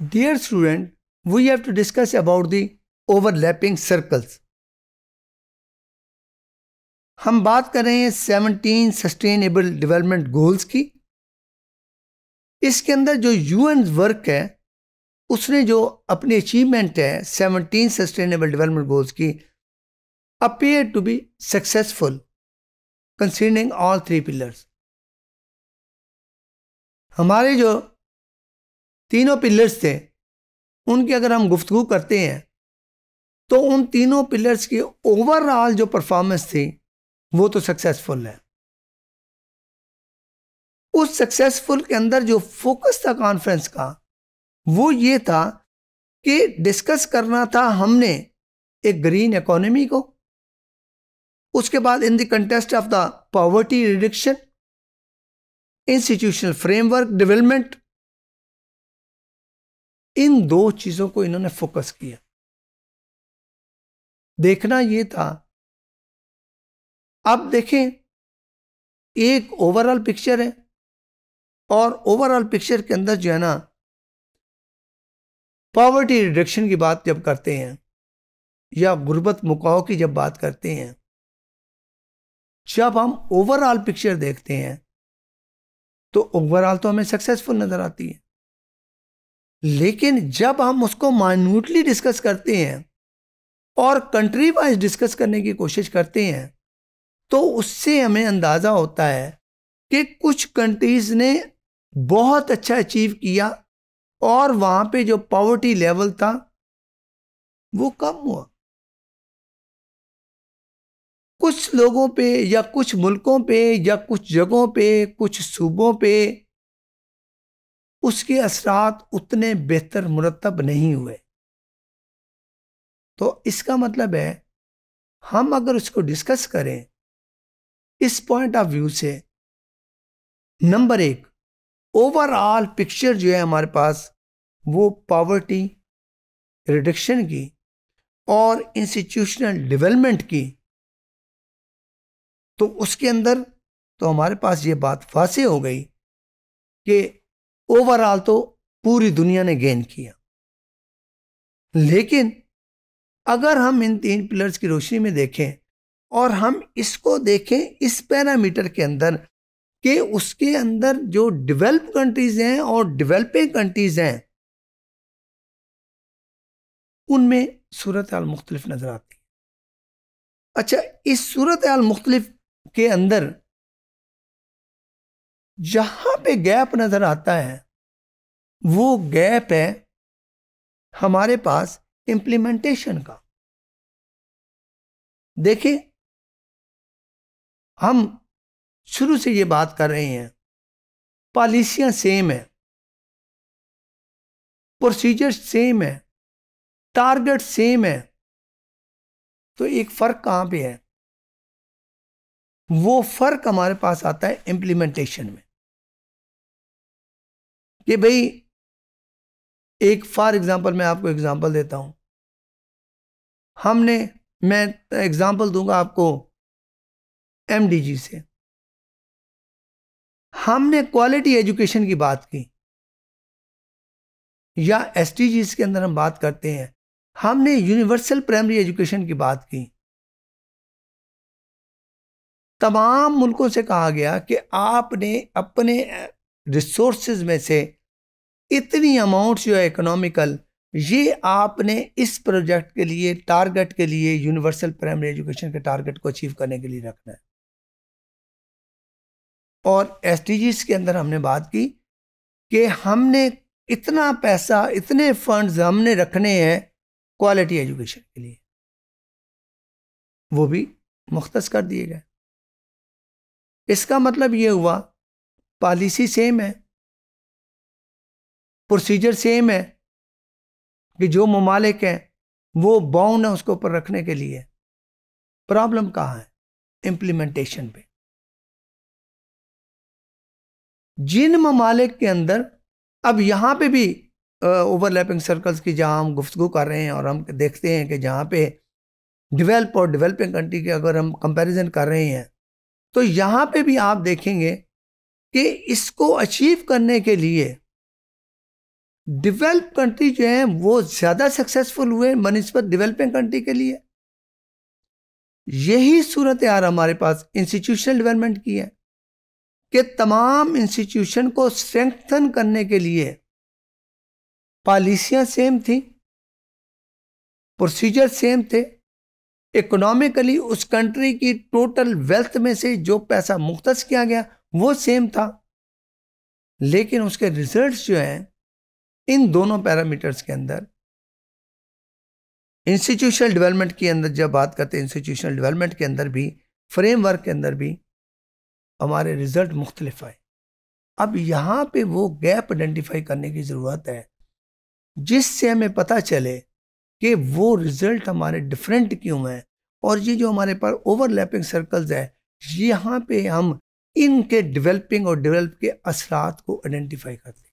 Dear student, we have to discuss about the overlapping circles. हम बात कर रहे हैं सेवनटीन सस्टेनेबल डेवलपमेंट गोल्स की इसके अंदर जो यूएन वर्क है उसने जो अपनी अचीवमेंट है सेवनटीन सस्टेनेबल डेवलपमेंट गोल्स की appear to be successful considering all three pillars हमारे जो तीनों पिलर्स थे उनकी अगर हम गुफ्तु करते हैं तो उन तीनों पिलर्स की ओवरऑल जो परफॉर्मेंस थी वो तो सक्सेसफुल है उस सक्सेसफुल के अंदर जो फोकस था कॉन्फ्रेंस का वो ये था कि डिस्कस करना था हमने एक ग्रीन इकोनॉमी को उसके बाद in the context of the poverty reduction institutional framework development इन दो चीज़ों को इन्होंने फोकस किया देखना ये था अब देखें एक ओवरऑल पिक्चर है और ओवरऑल पिक्चर के अंदर जो है ना पॉवर्टी रिडक्शन की बात जब करते हैं या गुर्बत मुकाओ की जब बात करते हैं जब हम ओवरऑल पिक्चर देखते हैं तो ओवरऑल तो हमें सक्सेसफुल नज़र आती है लेकिन जब हम उसको माइन्यूटली डिस्कस करते हैं और कंट्री वाइज डिस्कस करने की कोशिश करते हैं तो उससे हमें अंदाज़ा होता है कि कुछ कंट्रीज़ ने बहुत अच्छा अचीव किया और वहाँ पे जो पावर्टी लेवल था वो कम हुआ कुछ लोगों पे या कुछ मुल्कों पे या कुछ जगहों पे कुछ सूबों पे उसके असरात उतने बेहतर मुरतब नहीं हुए तो इसका मतलब है हम अगर उसको डिस्कस करें इस पॉइंट ऑफ व्यू से नंबर एक ओवरऑल पिक्चर जो है हमारे पास वो पावर्टी रिडक्शन की और इंस्टीट्यूशनल डेवलपमेंट की तो उसके अंदर तो हमारे पास ये बात फांसी हो गई कि ओवरऑल तो पूरी दुनिया ने गेन किया लेकिन अगर हम इन तीन पिलर्स की रोशनी में देखें और हम इसको देखें इस पैरामीटर के अंदर कि उसके अंदर जो डेवलप कंट्रीज हैं और डेवलपिंग कंट्रीज हैं उनमें सूरत हाल मुख्तलिफ नज़र आती है अच्छा इस सूरत हाल मुख्तलिफ के अंदर जहाँ पे गैप नज़र आता है वो गैप है हमारे पास इम्प्लीमेंटेशन का देखिए हम शुरू से ये बात कर रहे हैं पॉलिसियाँ सेम है प्रोसीजर सेम है टारगेट सेम है तो एक फ़र्क कहाँ पे है वो फ़र्क हमारे पास आता है इम्प्लीमेंटेशन में कि भाई एक फॉर एग्जांपल मैं आपको एग्जांपल देता हूं हमने मैं एग्जांपल दूंगा आपको एमडीजी से हमने क्वालिटी एजुकेशन की बात की या एस के अंदर हम बात करते हैं हमने यूनिवर्सल प्राइमरी एजुकेशन की बात की तमाम मुल्कों से कहा गया कि आपने अपने रिसोर्सेज में से इतनी अमाउंट जो है इकोनॉमिकल ये आपने इस प्रोजेक्ट के लिए टारगेट के लिए यूनिवर्सल प्राइमरी एजुकेशन के टारगेट को अचीव करने के लिए रखना है और एस के अंदर हमने बात की कि हमने इतना पैसा इतने फंड्स हमने रखने हैं क्वालिटी एजुकेशन के लिए वो भी मुख्त कर दिए गए इसका मतलब ये हुआ पॉलिसी सेम है प्रोसीजर सेम है कि जो ममालिक हैं वो बाउंड है उसके ऊपर रखने के लिए प्रॉब्लम कहाँ है इम्प्लीमेंटेशन पे जिन ममालिक के अंदर अब यहाँ पे भी ओवरलैपिंग सर्कल्स की जहाँ हम गुफ्तु कर रहे हैं और हम देखते हैं कि जहाँ पे डेवलप और डेवलपिंग कंट्री के अगर हम कंपैरिजन कर रहे हैं तो यहाँ पे भी आप देखेंगे कि इसको अचीव करने के लिए डेवलप कंट्री जो है वो ज़्यादा सक्सेसफुल हुए बनस्पत डेवलपिंग कंट्री के लिए यही सूरत यार हमारे पास इंस्टीट्यूशनल डेवलपमेंट की है कि तमाम इंस्टीट्यूशन को स्ट्रेंथन करने के लिए पॉलिसियां सेम थी प्रोसीजर सेम थे इकोनॉमिकली उस कंट्री की टोटल वेल्थ में से जो पैसा मुख्त किया गया वो सेम था लेकिन उसके रिजल्ट्स जो हैं इन दोनों पैरामीटर्स के अंदर इंस्टीट्यूशनल डेवलपमेंट के अंदर जब बात करते हैं इंस्टीट्यूशनल डेवलपमेंट के अंदर भी फ्रेमवर्क के अंदर भी हमारे रिजल्ट मुख्तलिफ आए अब यहाँ पे वो गैप आइडेंटिफाई करने की ज़रूरत है जिससे हमें पता चले कि वो रिज़ल्ट हमारे डिफरेंट क्यों हैं और ये जो हमारे पास ओवरलैपिंग सर्कल्स है यहाँ पे हम इनके डेवलपिंग और डेवलप के असरात को आइडेंटिफाई करते हैं